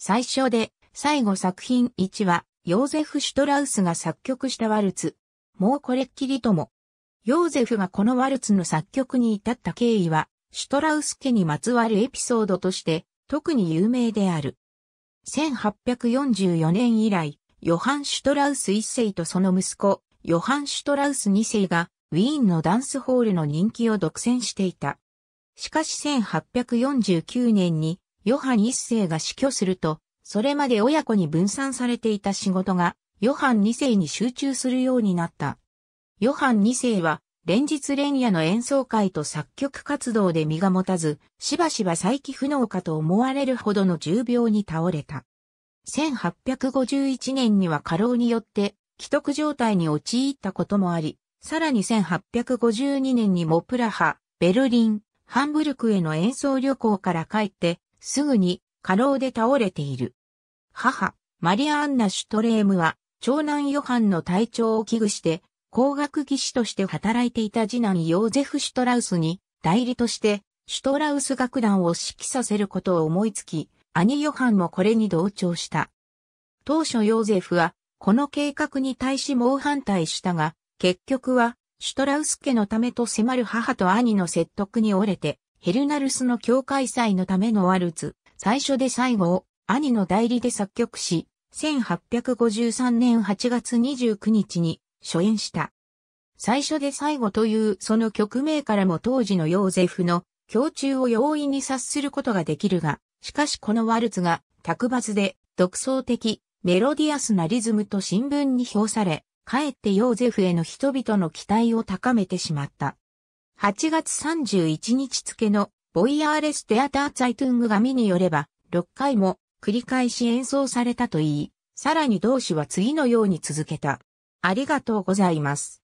最初で最後作品1は、ヨーゼフ・シュトラウスが作曲したワルツ。もうこれっきりとも。ヨーゼフがこのワルツの作曲に至った経緯は、シュトラウス家にまつわるエピソードとして、特に有名である。1844年以来、ヨハン・シュトラウス一世とその息子、ヨハン・シュトラウス二世が、ウィーンのダンスホールの人気を独占していた。しかし1849年に、ヨハン一世が死去すると、それまで親子に分散されていた仕事が、ヨハン二世に集中するようになった。ヨハン二世は、連日連夜の演奏会と作曲活動で身が持たず、しばしば再起不能かと思われるほどの重病に倒れた。1851年には過労によって、既得状態に陥ったこともあり、さらに1852年にもプラハ、ベルリン、ハンブルクへの演奏旅行から帰って、すぐに過労で倒れている。母、マリアンナ・シュトレームは、長男ヨハンの体調を危惧して、工学技師として働いていた次男ヨーゼフ・シュトラウスに、代理として、シュトラウス楽団を指揮させることを思いつき、兄ヨハンもこれに同調した。当初ヨーゼフは、この計画に対し猛反対したが、結局は、シュトラウス家のためと迫る母と兄の説得に折れて、ヘルナルスの教会祭のためのワルツ、最初で最後を兄の代理で作曲し、1853年8月29日に初演した。最初で最後というその曲名からも当時のヨーゼフの胸中を容易に察することができるが、しかしこのワルツが卓抜で独創的、メロディアスなリズムと新聞に評され、かえってヨーゼフへの人々の期待を高めてしまった。8月31日付のボイヤーレステアターツァイトゥング紙によれば、6回も繰り返し演奏されたといい、さらに同志は次のように続けた。ありがとうございます。